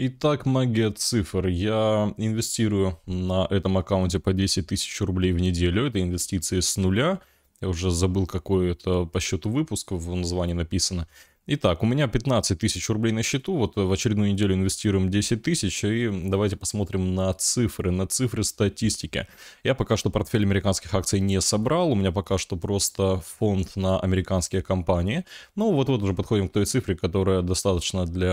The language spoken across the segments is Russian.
Итак, магия цифр. Я инвестирую на этом аккаунте по 10 тысяч рублей в неделю. Это инвестиции с нуля. Я уже забыл, какой это по счету выпуска в названии написано. Итак, у меня 15 тысяч рублей на счету, вот в очередную неделю инвестируем 10 тысяч, и давайте посмотрим на цифры, на цифры статистики. Я пока что портфель американских акций не собрал, у меня пока что просто фонд на американские компании. Ну вот-вот уже подходим к той цифре, которая достаточно для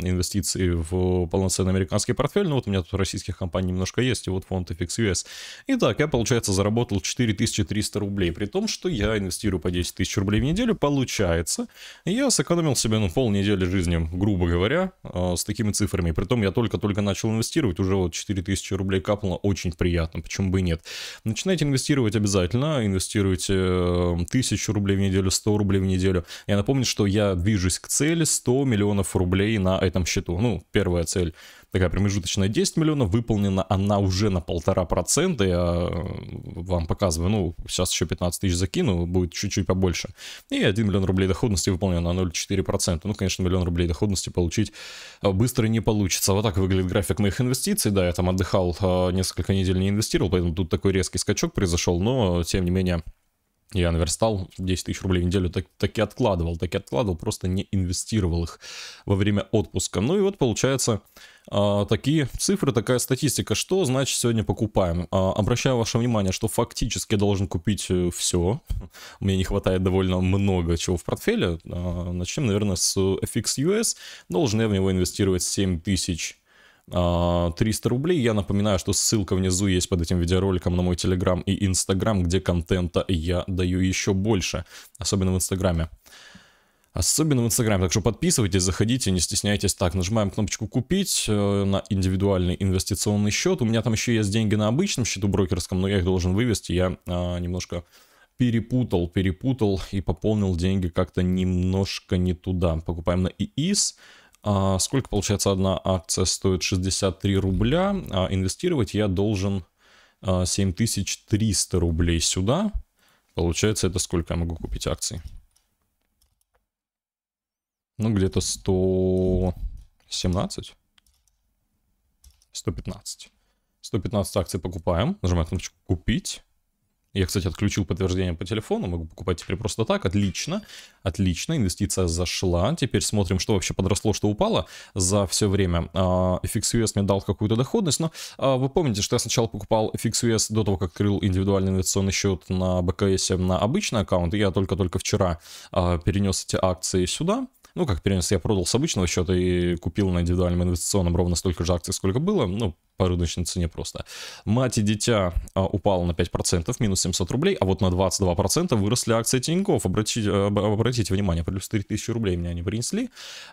инвестиций в полноценный американский портфель, Но ну, вот у меня тут российских компаний немножко есть, и вот фонд FXUS. Итак, я, получается, заработал 4300 рублей, при том, что я инвестирую по 10 тысяч рублей в неделю, получается, я сократил сэкономил себе, ну, полнедели жизни, грубо говоря, а, с такими цифрами. Притом я только-только начал инвестировать, уже вот 4000 рублей капнуло, очень приятно, почему бы и нет. Начинайте инвестировать обязательно, инвестируйте 1000 э, рублей в неделю, 100 рублей в неделю. Я напомню, что я движусь к цели 100 миллионов рублей на этом счету. Ну, первая цель такая промежуточная 10 миллионов, выполнена она уже на полтора процента, я э, вам показываю, ну, сейчас еще 15 тысяч закину, будет чуть-чуть побольше, и 1 миллион рублей доходности выполнено на 0,4 4%. Ну, конечно, миллион рублей доходности получить а, быстро не получится. Вот так выглядит график моих инвестиций. Да, я там отдыхал а, несколько недель, не инвестировал, поэтому тут такой резкий скачок произошел, но, тем не менее, я наверстал 10 тысяч рублей в неделю, так, так и откладывал, так и откладывал, просто не инвестировал их во время отпуска. Ну и вот получается э, такие цифры, такая статистика. Что значит сегодня покупаем? Э, обращаю ваше внимание, что фактически я должен купить э, все. Мне не хватает довольно много чего в портфеле. Э, а, начнем, наверное, с FXUS. Должен я в него инвестировать 7 тысяч 300 а, рублей. Я напоминаю, что ссылка внизу есть под этим видеороликом на мой Телеграм и Инстаграм, где контента я даю еще больше, особенно в Инстаграме. Особенно в Инстаграме. Так что подписывайтесь, заходите, не стесняйтесь. Так, нажимаем кнопочку «Купить» э, на индивидуальный инвестиционный счет. У меня там еще есть деньги на обычном счету брокерском, но я их должен вывести. Я а, немножко перепутал, перепутал и пополнил деньги как-то немножко не туда. Покупаем на ИИС. А сколько, получается, одна акция стоит 63 рубля. А инвестировать я должен 7300 а, рублей сюда. Получается, это сколько я могу купить акций? Ну, где-то 117? 115. 115 акций покупаем. Нажимаем кнопочку «Купить». Я, кстати, отключил подтверждение по телефону, могу покупать теперь просто так. Отлично, отлично, инвестиция зашла. Теперь смотрим, что вообще подросло, что упало за все время. А, FXUS мне дал какую-то доходность, но а, вы помните, что я сначала покупал FXUS до того, как открыл индивидуальный инвестиционный счет на БКС на обычный аккаунт. И я только-только вчера а, перенес эти акции сюда. Ну, как перенес, я продал с обычного счета и купил на индивидуальном инвестиционном ровно столько же акций, сколько было, ну, по рыночной цене просто. Мать и дитя а, упало на 5%, минус 700 рублей, а вот на 22% выросли акции тиньков Обратите, обратите внимание, плюс 3000 рублей мне они принесли.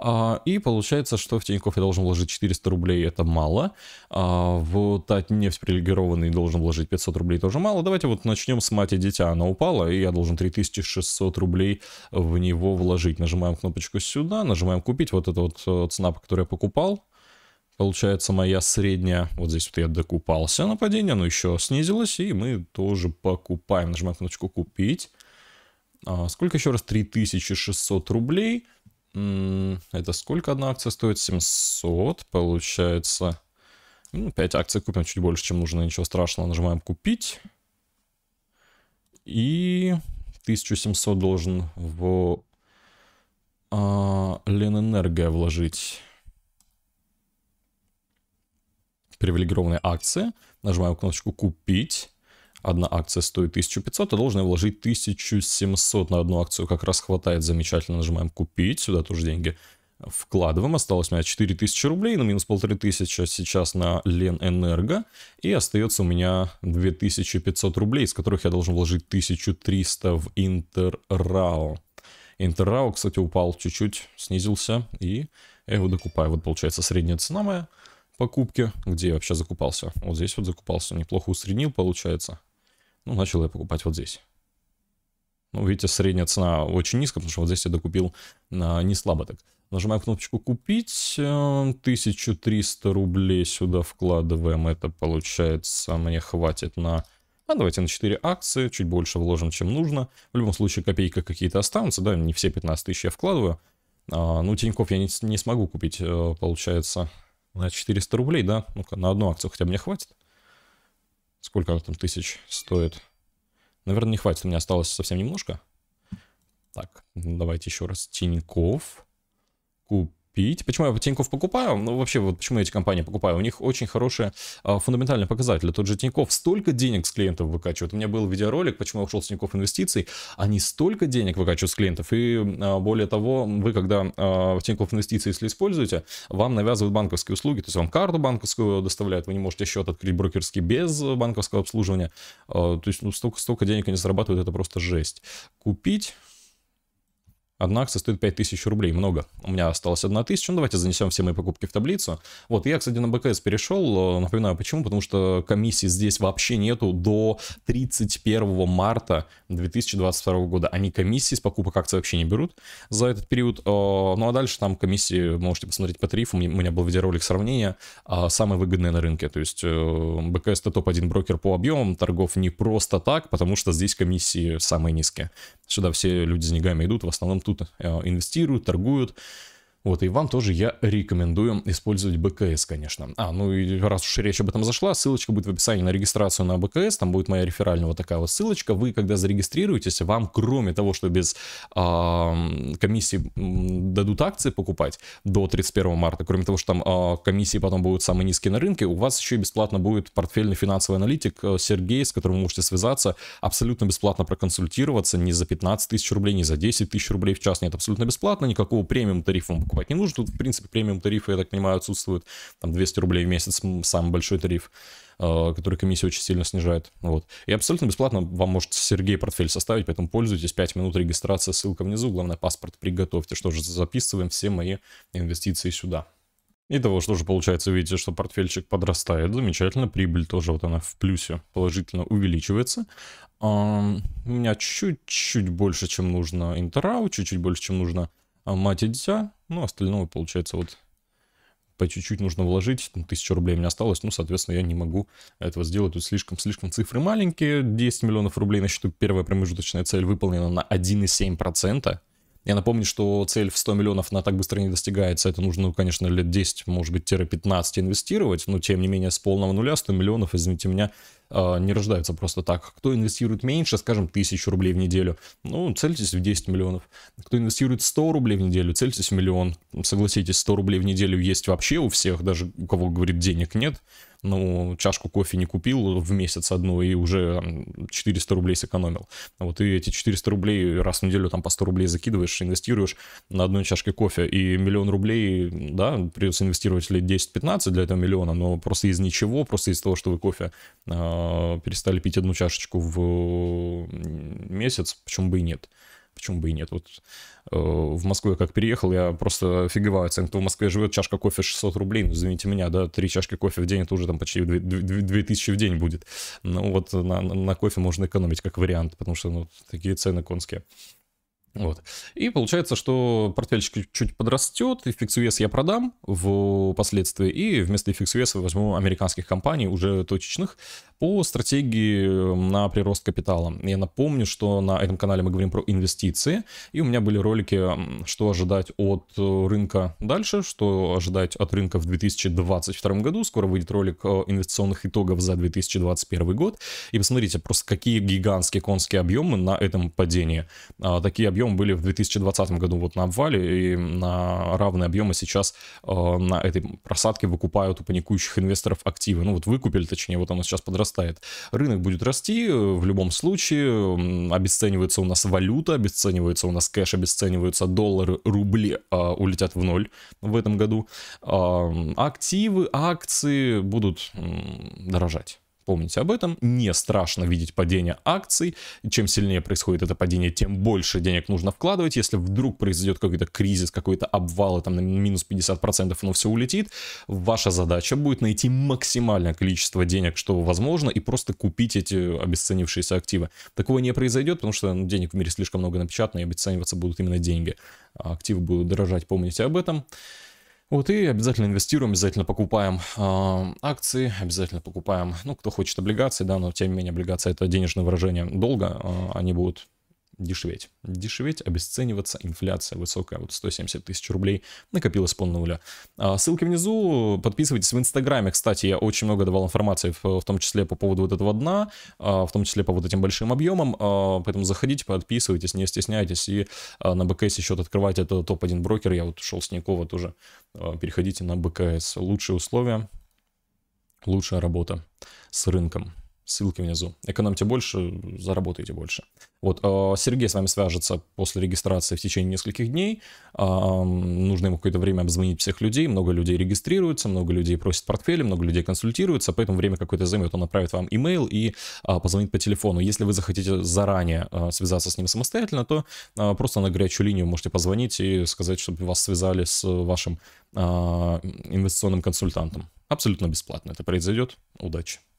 А, и получается, что в тиньков я должен вложить 400 рублей, это мало. А, в Татнефть привилегированный должен вложить 500 рублей, тоже мало. Давайте вот начнем с мать и дитя. Она упала, и я должен 3600 рублей в него вложить. Нажимаем кнопочку сюда, нажимаем купить. Вот это вот э, цена, по которой я покупал. Получается, моя средняя, вот здесь вот я докупался на падение, но еще снизилась, и мы тоже покупаем. Нажимаем кнопочку «Купить». А сколько еще раз? 3600 рублей. Это сколько одна акция стоит? 700, получается. Ну, 5 акций купим, чуть больше, чем нужно, ничего страшного. Нажимаем «Купить». И 1700 должен в а, Ленэнерго вложить привилегированные акции. Нажимаю кнопочку «Купить». Одна акция стоит 1500, а должен я вложить 1700 на одну акцию. Как раз хватает замечательно. Нажимаем «Купить». Сюда тоже деньги вкладываем. Осталось у меня 4000 рублей, на ну, минус 1500 а сейчас на Ленэнерго. И остается у меня 2500 рублей, из которых я должен вложить 1300 в Интеррао. Интеррау, кстати, упал чуть-чуть, снизился. И я его докупаю. Вот получается средняя цена моя покупки. Где я вообще закупался? Вот здесь вот закупался. Неплохо усреднил, получается. Ну, начал я покупать вот здесь. Ну, видите, средняя цена очень низкая, потому что вот здесь я докупил а, не слабо так. Нажимаем кнопочку «Купить». 1300 э, рублей сюда вкладываем. Это, получается, мне хватит на а давайте на 4 акции, чуть больше вложим, чем нужно. В любом случае, копейка какие-то останутся, да, не все 15 тысяч я вкладываю. А, ну, Тиньков я не, не смогу купить, э, получается, на 400 рублей, да? ну на одну акцию хотя бы мне хватит. Сколько она там тысяч стоит? Наверное, не хватит, у меня осталось совсем немножко. Так, давайте еще раз. Тиньков. Купить купить. Почему я Тиньков покупаю? Ну, вообще, вот почему я эти компании покупаю? У них очень хорошие а, фундаментальные показатели. Тот же Тиньков столько денег с клиентов выкачивает. У меня был видеоролик, почему я ушел с Тиньков инвестиций. Они столько денег выкачивают с клиентов. И а, более того, вы, когда а, Тиньков инвестиции, если используете, вам навязывают банковские услуги. То есть вам карту банковскую доставляют, вы не можете счет открыть брокерский без банковского обслуживания. А, то есть, ну, столько, столько денег они зарабатывают, это просто жесть. Купить... Одна акция стоит 5000 рублей, много. У меня осталось 1000, ну давайте занесем все мои покупки в таблицу. Вот, я, кстати, на БКС перешел, э, напоминаю почему, потому что комиссии здесь вообще нету до 31 марта 2022 года. Они комиссии с покупок акций вообще не берут за этот период. Э, ну а дальше там комиссии, можете посмотреть по тарифу, у меня был видеоролик сравнения, э, самые выгодные на рынке. То есть БКС это топ-1 брокер по объемам торгов не просто так, потому что здесь комиссии самые низкие. Сюда все люди с деньгами идут, в основном тут э, инвестируют, торгуют, вот, и вам тоже я рекомендую использовать БКС, конечно. А, ну и раз уж речь об этом зашла, ссылочка будет в описании на регистрацию на БКС, там будет моя реферальная вот такая вот ссылочка. Вы, когда зарегистрируетесь, вам, кроме того, что без э, комиссии дадут акции покупать до 31 марта, кроме того, что там э, комиссии потом будут самые низкие на рынке, у вас еще и бесплатно будет портфельный финансовый аналитик э, Сергей, с которым вы можете связаться, абсолютно бесплатно проконсультироваться, не за 15 тысяч рублей, не за 10 тысяч рублей в час, нет, абсолютно бесплатно, никакого премиум тарифа покупать не нужно. Тут, в принципе, премиум тарифы, я так понимаю, отсутствуют. Там 200 рублей в месяц самый большой тариф э, который комиссию очень сильно снижает. Вот. И абсолютно бесплатно вам может Сергей портфель составить, поэтому пользуйтесь. 5 минут регистрация, ссылка внизу. Главное, паспорт приготовьте. Что же, записываем все мои инвестиции сюда. и того что же получается, видите, что портфельчик подрастает, замечательно, прибыль тоже вот она в плюсе положительно увеличивается. У меня чуть-чуть больше, чем нужно интерау, чуть-чуть больше, чем нужно а, мать и дитя, ну, остального, получается, вот по чуть-чуть нужно вложить, ну, 1000 рублей у меня осталось, ну, соответственно, я не могу этого сделать, тут слишком-слишком цифры маленькие, 10 миллионов рублей на счету, первая промежуточная цель выполнена на 1,7%, я напомню, что цель в 100 миллионов, на так быстро не достигается. Это нужно, конечно, лет 10, может быть, 15 инвестировать. Но, тем не менее, с полного нуля 100 миллионов, извините меня, а, не рождаются просто так. Кто инвестирует меньше, скажем, 1000 рублей в неделю, ну, цельтесь в 10 миллионов. Кто инвестирует 100 рублей в неделю, цельтесь в миллион. Согласитесь, 100 рублей в неделю есть вообще у всех, даже у кого, говорит, денег нет. Ну, чашку кофе не купил в месяц одну и уже 400 рублей сэкономил. Вот и эти 400 рублей раз в неделю там по 100 рублей закидываешь, инвестируешь на одной чашке кофе. И миллион рублей, да, придется инвестировать лет 10-15 для этого миллиона, но просто из ничего, просто из того, что вы кофе а, а, перестали пить одну чашечку в месяц, почему бы и нет. Почему бы и нет? Вот э, в Москву я как переехал, я просто офигеваю от кто в Москве живет, чашка кофе 600 рублей. Ну, извините меня, да, три чашки кофе в день, это уже там почти 2000 в день будет. Ну, вот на, на кофе можно экономить как вариант, потому что ну, такие цены конские. Вот. И получается, что портфельчик чуть подрастет, и фикс вес я продам впоследствии, и вместо фикс веса возьму американских компаний, уже точечных, по стратегии эм, на прирост капитала. Я напомню, что на этом канале мы говорим про инвестиции, и у меня были ролики, эм, что ожидать от э, рынка дальше, что ожидать от рынка в 2022 году. Скоро выйдет ролик инвестиционных итогов за 2021 год. И посмотрите, просто какие гигантские конские объемы на этом падении. А, такие объемы были в 2020 году вот на обвале, и на равные объемы сейчас э, на этой просадке выкупают у паникующих инвесторов активы. Ну вот выкупили, точнее, вот оно сейчас подрастает вырастает. Рынок будет расти э, в любом случае, обесценивается у нас валюта, обесценивается у нас кэш, обесцениваются доллары, рубли а, улетят в ноль в этом году. А, активы, акции будут дорожать. Помните об этом. Не страшно видеть падение акций. Чем сильнее происходит это падение, тем больше денег нужно вкладывать. Если вдруг произойдет какой-то кризис, какой-то обвал, и там на минус 50% оно все улетит, ваша задача будет найти максимальное количество денег, что возможно, и просто купить эти обесценившиеся активы. Такого не произойдет, потому что ну, денег в мире слишком много напечатано, и обесцениваться будут именно деньги. А активы будут дорожать, помните об этом. Вот и обязательно инвестируем, обязательно покупаем э, акции, обязательно покупаем, ну, кто хочет облигации, да, но тем не менее облигации это денежное выражение долга, э, они будут дешеветь. Дешеветь, обесцениваться, инфляция высокая, вот 170 тысяч рублей накопилось пол нуля. А, ссылки внизу, подписывайтесь в Инстаграме, кстати, я очень много давал информации, в том числе по поводу вот этого дна, а, в том числе по вот этим большим объемам, а, поэтому заходите, подписывайтесь, не стесняйтесь, и на БКС счет открывать, это топ-1 брокер, я вот ушел с Никова тоже, переходите на БКС, лучшие условия, лучшая работа с рынком. Ссылки внизу. Экономьте больше, заработайте больше. Вот, а, Сергей с вами свяжется после регистрации в течение нескольких дней. А, нужно ему какое-то время обзвонить всех людей. Много людей регистрируется, много людей просит портфели, много людей консультируется. Поэтому время какое-то займет. Он направит вам имейл и а, позвонит по телефону. Если вы захотите заранее связаться с ним самостоятельно, то просто на горячую линию можете позвонить и сказать, чтобы вас связали с вашим инвестиционным консультантом. Абсолютно бесплатно это произойдет. Удачи!